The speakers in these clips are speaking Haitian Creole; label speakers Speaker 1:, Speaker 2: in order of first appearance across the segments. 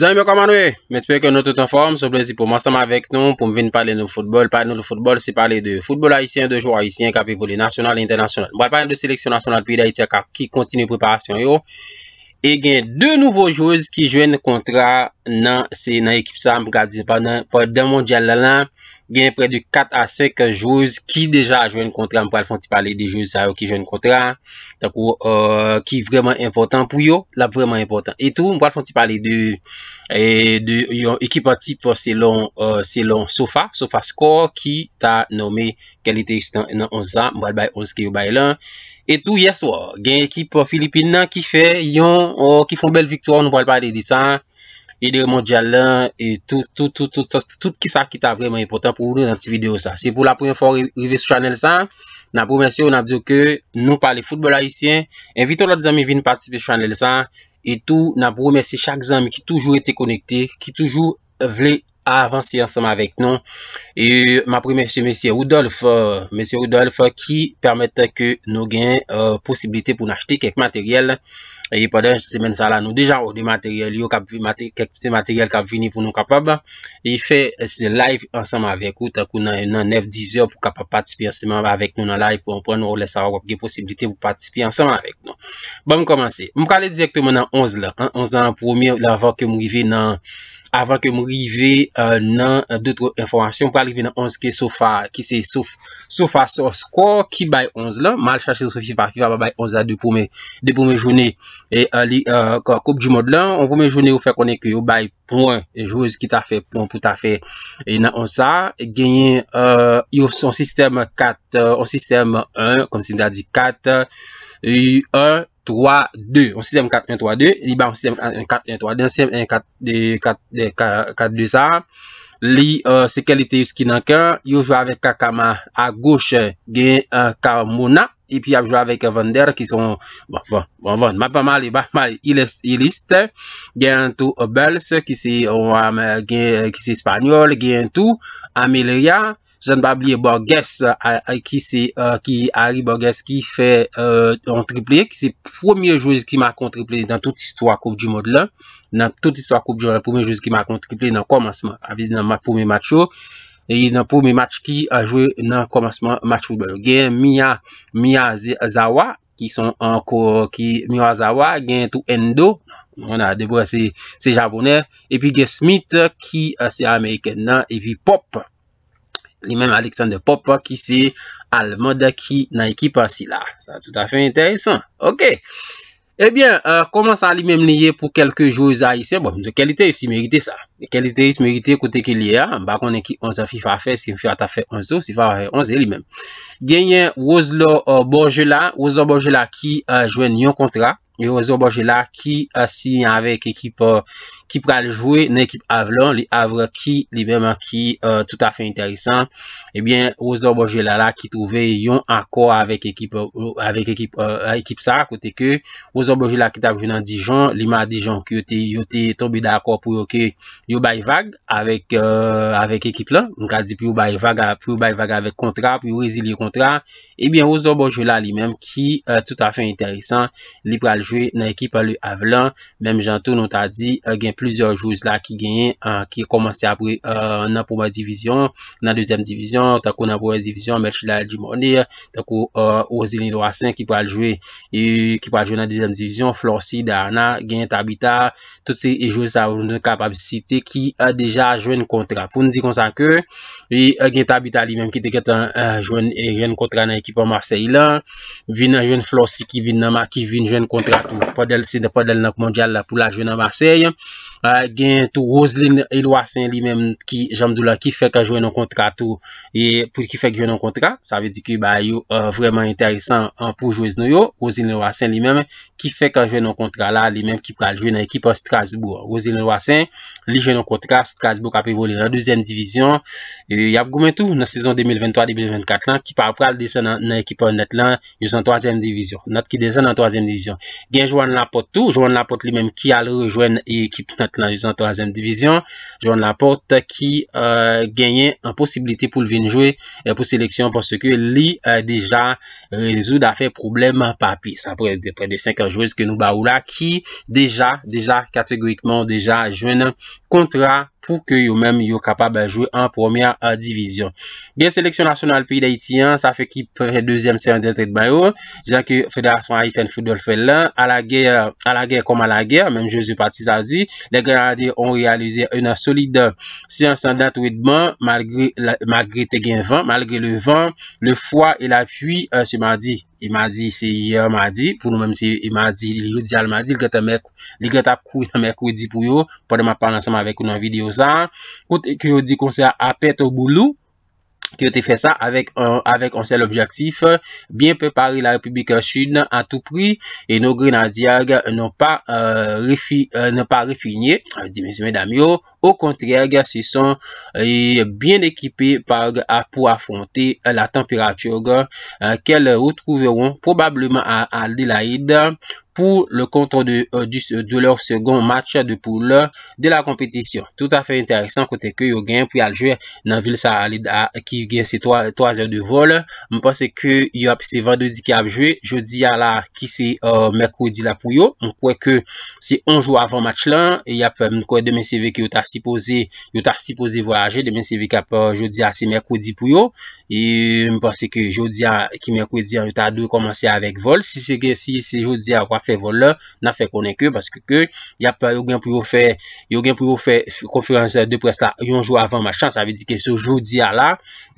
Speaker 1: Zanye mè komandwe, mè espere ke nou tout anforme, sou plezi pou mwansam avèk nou, pou m veni pale nou foutbol, pale nou foutbol se pale de foutbol haisyen, de jou haisyen, kape voli nasyonal, internasyonal, mwen pale de seleksyon nasyonal pi la iti a ka ki kontinu preparasyon yo. E genye 2 nouvo jowz ki jwen kontra nan ekip sa. Mpou gade zepan nan pwede moun djal la lan. Genye pre de 4 a 5 jowz ki deja jwen kontra. Mpou al fwanti pale de jowz sa yo ki jwen kontra. Tako ki vreman important pou yo. La vreman important. E tou mpou al fwanti pale de yon ekip ati pou se lon Sofa. Sofa Skor ki ta nome kalite istan nan 11 an. Mpou al bay ozke yo bay lan. Etou yeswo, gen ekip Filipina ki fè, yon ki oh, fò bel viktor nou pali pale de disan, e de remondialan, etout, tout, tout, tout, tout, tout, tout ki sa ki ta vreman important pou ou nou nan ti video sa. Se pou la preyon fò rive sou chanel san, nan pou mersi ou nan diyo ke nou pale futbol haisyen, envito lò di zami vin patisipe chanel san, etou nan pou mersi chak zami ki toujou ete konekte, ki toujou vle konekte. a avansi ansama vek nou. E ma premi mese, mese Rudolf, mese Rudolf, ki permette ke nou gen euh, posibilite pou nou achete kek materyel. E yi padan, semen sa la nou, deja ou de materyel, yo kek se materyel kap vini pou nou kapab. E yi fe se live ansama vek ou, ta kou nan 9-10 ou pou kapab patisipi ansama vek nou nan live pou anpon nou ou lesa wap gen posibilite pou patisipi ansama vek nou. Ba m komanse. M kalè direktou moun an 11 lan. 11 lan, 1 an, 1 an, 1 an, 1 an, 1 an, 1 an, 1 an, 1 an, 1 an, 1 an, 1 an, 1 an, 1 an, avan ke mou rive nan euh, euh, doutro informasyon, pou alive nan 11 ki se souf asos kwa, ki bay 11 lan, mal chache souf si pa ki va bay 11 la depoume, depoume jouni, e euh, li koub di mod lan, anpoume jouni ou fe konen ki yo bay pouan, jouz ki ta fe pouan pou ta fe, e nan an sa, genye yo son sistem 4, yo sistem 1, kon si mta di 4, e 1, 3-2, on 6m4 1-3-2, li ba on 6m4 1-3-2, on 6m4 1-4-2 sa, li euh, sekelite yus ki nan ke, yo jwa avek Kakama euh, a gouche gen Ka Mona, epi ap jwa avek Van Der ki son, bon bon, bon bon, ma pa mali, iliste, gen tou Obels ki si Spanyol, gen euh, tou Amelian, Jan Babliye Borgès a ki se, ki Ari Borgès ki fe en triplé, ki se pwomye jouz ki makon triplé nan tout istwa koup di mod la. Nan tout istwa koup di mod la, pwomye jouz ki makon triplé nan komasman, avid nan pwome matcho. E yi nan pwome match ki a jwe nan komasman match football. Gen Mia Zawa, gen tout endo, mwona debwa se japonè. Epi gen Smith ki euh, se Ameriken nan, epi Popp. Li men Alexander Popak isi al moda ki nan ekip asila. Sa tout afen enteresan. Ok. Ebyen, eh koman euh, sa li men liye pou kelke jouza isi? Bon, de kalite isi merite sa. kaliteris merite kote ke li ya, bakon ekip 11 afi fa fe, si mfi ata fe 11 ou, si fa 11 e li men. Genyen, Ozo Bojela, Ozo Bojela ki euh, jwen yon kontra, e Ozo Bojela ki euh, si yon avek ekip euh, ki pral jwe, ne ekip avlon, li avre ki, li beman ki, tout afi enteresan, ebyen, Ozo Bojela la ki trove yon akor avek ekip sa, kote ke, Ozo Bojela ki tab jwen an Dijon, li ma Dijon ki yote, yote tombe d'akor pou yo ke yo bay vag avek euh, ekip la pou bay vag avek kontra pou yo rezi li kontra ebyen ouzo bo jwe la li menm ki euh, tout afe interesan li pral jwe nan ekip a li avlan menm jantou nou ta di euh, gen plizor jouz la ki genye ki komanse apre nan pouman divizyon nan dezem divizyon tako nan pouman divizyon mech la di mounir tako ouzi li lwa 5 ki pral jwe e, ki pral jwe nan dezem divizyon florsi da ana genye tabita tout se jouz sa kapabisite ki a deja jwen kontra. Poun di kon sa ke, e, e gen tabita li menm ki te ket e, jwen kontra nan ekipan Marseille la, vin nan jwen flos si ki vin nan ma, ki vin jwen kontra tou. Padel si de padel nan kmanjyal la pou la jwen nan Marseille, gen tou Roseline Elouassin li menm ki, Jamdoula, ki fek a jwen an kontra tou, e pou ki fek jwen an kontra, sa ve di ki ba yo vreman enteresan an pou jwese nou yo Roseline Elouassin li menm, ki fek a jwen an kontra la, li menm ki pral jwen an ekipa Strasbourg, Roseline Elouassin li jwen an kontra, Strasbourg api voli an dozen divizyon, e yap gomen tou nan sezon 2023-2024 lan, ki pral pral desen an ekipa net lan jwen an toazen divizyon, nat ki desen an toazen divizyon gen jwen an lapot tou, jwen an lapot li menm ki al rejwen ekipa troisième division. jean Laporte qui euh, gagne en possibilité pour le venir jouer et euh, pour sélection parce que lui euh, déjà résout fait problème papi. Ça pourrait être près de 5 joueurs que nous baoula qui déjà, déjà catégoriquement, déjà jeune contrat Fou ke yo mèm yo kapab a jwè an pwomè a divizyon. Gen seleksyon nasyonal pèy dè itiyan, sa fè ki pwè dèzèm sè an detrit bè yo. Dèzèm ki fèderasyon a yi sè n fèdol fè lè. A la gèy kom a la gèy, mèm jèzè pati sa zi. Lè gèy a dèy on rèalizey an solide sè an detrit bè, malgrè te gen vè. Malgrè le vè, le fwa e la pwi se mè a dèy. Imanji siye manji, pou nou menm siye imanji, li yu di almanji, li geta kou yamekou yu di pou yo Pwede ma palan seman vek nou nan video sa Kout e kyou di konse a apet ou goulou Kyo te fe sa avek ansel objaktif, euh, byen pepare la Republikan Sud an tou pri, e nou grenadier nan pa euh, rifinye, euh, di mizme damyo, ou kontryer se son byen ekipi pou afronte la temperatur kelle ou troveron probableman a l'Ilaid pou le konton de euh, lor segon match de pou lor de la kompetisyon. Tout afe interesant kote ke yo gen, pou yal jwe nan vil sa ki gen se toazer de vol. Mwen pase ke yop se 22 di ki ap jwe, jodi a la ki se euh, Merkoudi la pou yo. Mwen kwe ke se 11 jou avan match lan, yop mwen kwe demen seve ki yot a sipoze, yot a sipoze voyaje, demen seve ki ap jodi a se Merkoudi pou yo. Mwen pase ke jodi a ki Merkoudi a yot a 2 komanse avek vol. Si se jodi a wap fokan, fè vol lè, na fè konen kè, paske kè ya pa yon gen pou yon fè yon gen pou yon fè konferansè de pres la yon jou avan ma chan, sa ve di kè sou joudi a la,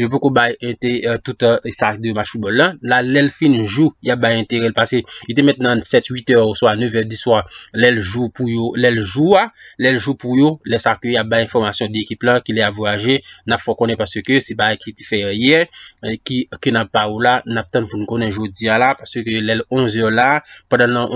Speaker 1: yon pou kou ba yon te touta yon sark de ma chou bol la, la lèl fin jou, yon ba yon te rel pasè yon te met nan 7-8 ou soa, 9-10 soa, lèl jou pou yon, lèl jou a, lèl jou pou yon, lèl sark yon ba yon formasyon di ekip la, ki lè avwa jè na fò konen paske kè, si ba yon ki te fè yè, ki nan pa ou la nan pten pou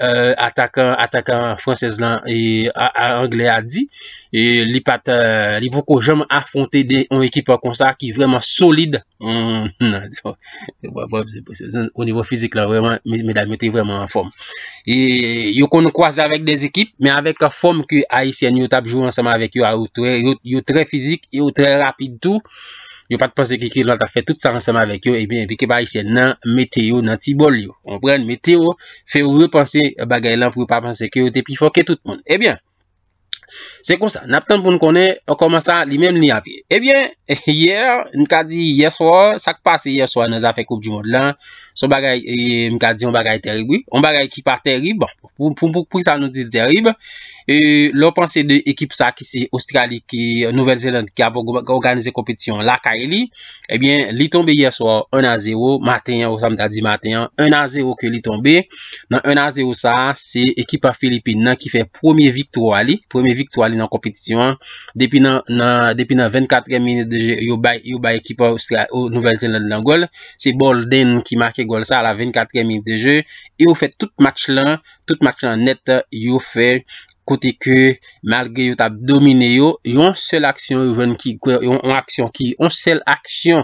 Speaker 1: Atakan fransez lan Angle a di euh, Li pou ko jom afonte De yon ekipa konsa ki vreman solide Au nivou fizik la Me la meti vreman en fom Yo kon kwa ze avèk de ekip Me avèk fom ki Aisyen Yo tap jou ansama avèk yo Yo tre fizik, yo tre rapide tout Yo pa te pense ki ki lot a fe tout sa ansema vek yo, e bien, pe ke ba yise nan meteo, nan tibol yo. On pren meteo, fe ou re pense bagay lan pou yo pa pense ki yo te pi fokke tout moun. E bien, se kon sa, nap tan pou nou konen, konman sa li men li api. E bien, yer, nou ka di yeswa, sak pase yeswa nan zafekoub di moun lan, son bagay, nou e, ka di on bagay teribou, on bagay ki pa teribou, bon, pou pou pou sa nou di teribou, E lor panse de ekip sa ki se Australi ki Nouvel Zeland ki ap organize kompetisyon la ka e li, ebyen eh li tombe yerswa 1-0, matenyan ou samta di matenyan, 1-0 ke li tombe. Nan 1-0 sa, se ekipa Filipina ki fe premier viktou ali, premier viktou ali nan kompetisyon. Depi nan 24 menit de je, yo bay ekipa Nouvel Zeland nan gol. Se Bolden ki make gol sa la 24 menit de je, yo fe tout match lan, tout match lan net, yo fe... Fote ke, malge yo tab domine yo, yon sel aksyon yo jwen ki, yon aksyon ki, yon sel aksyon,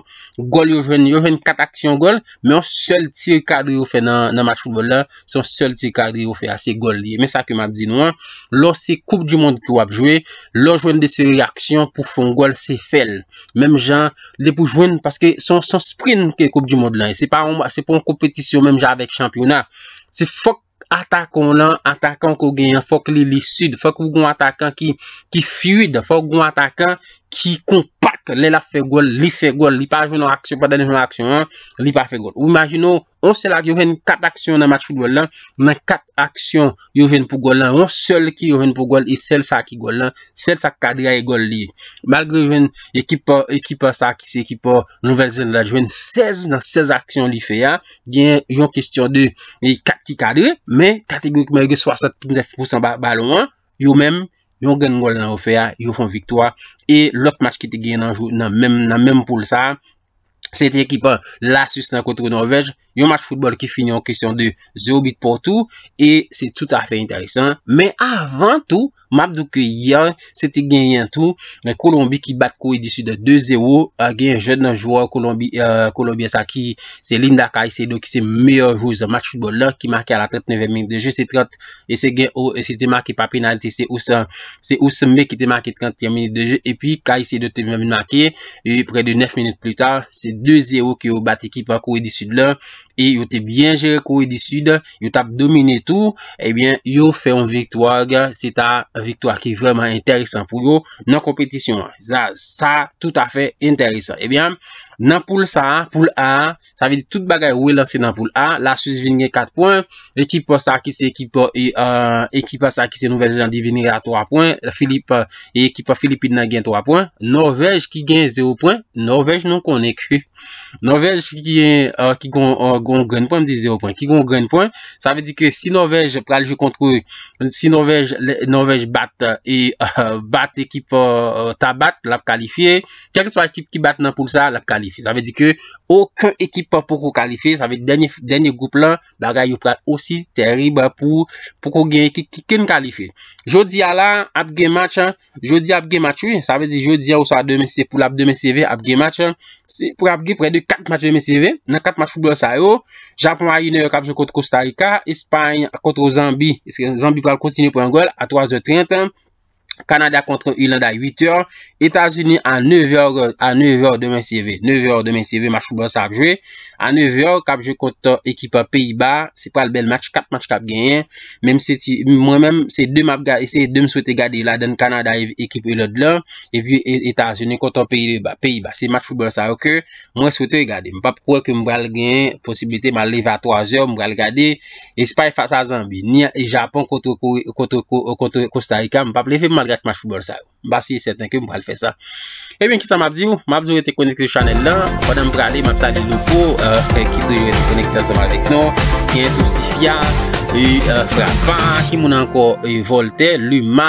Speaker 1: gol yo jwen, yon jwen kat aksyon gol, men yon sel tir kadri yo fe nan match football la, son sel tir kadri yo fe a se gol li. Men sa keman di nou an, lor se koup di mond ki wap jwen, lor jwen de se reaksyon pou fon gol se fel. Mem jan, le pou jwen, paske son sprint ke koup di mond la, se pa an kompetisyon, mem jan avek championat, se fok. Atakon lan, atakon ko genyan, fok li li sud, fok gwen atakon ki fuyid, fok gwen atakon ki kont. Lè la fè gol, li fè gol, li pa jwen an aksyon, pa dene jwen an aksyon, li pa fè gol Ou imagino, an sè la ki yo ven kat aksyon nan match football lan, nan kat aksyon yo ven pou gol lan An sèl ki yo ven pou gol, e sèl sa ki gol lan, sèl sa kadre a ye gol li Malgrè euh, yo ven ekipa sa ki se ekipa nouvel zèn la, jwen 16 nan 16 aksyon li fè ya Gen yon kestyon de, e kat ki kadre, men kategorik mè yon 69% balon, yo mèm yon gen gol nan oufea, yon fon victwa e lot match ki te gen nan joun nan menm pou sa se te ekipan la sus nan kontro Norvej yon match football ki fini an kresyon de 0-8 pou tou, e se tout afe interesan, men avan tou, map do ke yon, se te gen yon tou, men Kolombi ki bat kou e disi de 2-0, gen jen jouan Kolombi, Kolombi euh, sa ki, se Linda Kaise do ki se meyo jou zan match football la, ki maki a la 39 minute de je, se 30, e se gen ou, e se te maki pa penalti, se ou se se ou se me ki te maki 31 minute de je e pi, Kaise do te men maki e pre de 9 minute plus ta, se 2-0 ki yo bat ekipan kore di sud eh la E yo te bien jere kore di sud Yo tap domine tou Ebyen yo fe yon viktwa Seta viktwa ki vreman enteresan Pou yo nan kompetisyon Sa tout afe enteresan Ebyen nan pou l sa, pou l a sa ve di tout bagay ou e lanse nan pou l a la sus vin gen 4 poin ekipa sa ki se ekipa e, euh, ekipa sa ki se nouvej jan di vin gen 3 poin e, ekipa Filipina gen 3 poin Norvej ki gen 0 poin Norvej non konen ki Norvej ki gen euh, ki gon euh, gren poin ki gon gren poin sa ve di ki si Norvej pralje kontro si Norvej bat e, bat ekipa ta bat, lap kalifiye kèk sou ekipa ki bat nan pou l sa, lap kalifiye Sa ve di ke ouke ekip pou pou kou kalife, sa ve denye goup la, daga yo pral osi terib pou pou kou gen ekip ki ken kalife. Jodi a la, apge match, jodi apge match, sa ve di jodi a ou sa apge match, pou apge match, apge match, pou apge pral de kat match apge match, nan kat match pou blos a yo. Japon a yon yo kapjou kote Costa Rica, Espany a kote Zambi, Zambi pral kontine pou an gol, a 3 de 30 an. Kanada kontre Yolanda 8-0. Etasouni an 9-0 an 9-0 domen CV. 9-0 domen CV match fougan sa apjwe. An 9-0 kapjwe kontor ekipa peyi ba. Se pral bel match. 4 match kap genyen. Menm se ti. Menm se ti. Mwen menm se 2 map ga ese. 2 m souwete gade. Yolanda dan Kanada ekipa Yolanda. E pi Etasouni kontor peyi ba. Peyi ba. Se match fougan sa ok. Mwen souwete gade. Mwen pa pou wak m wal genyen. Posibilite m al lev a 3-0. M wal gade. Espay fasa Zambi. Nye Japon kontor kontor Kostaika. M wap le rek eh ma chou borsal. Basi yi seten ke mwal fe sa. E bin ki sa map di ou? Map di ou yote konekte chanel la. Pwede m prale map sa li lupo. E kito yote konekte sa mwal vek nou. Ki yon tou si fya. Yon fra pa. Ki moun anko yon volte. Luma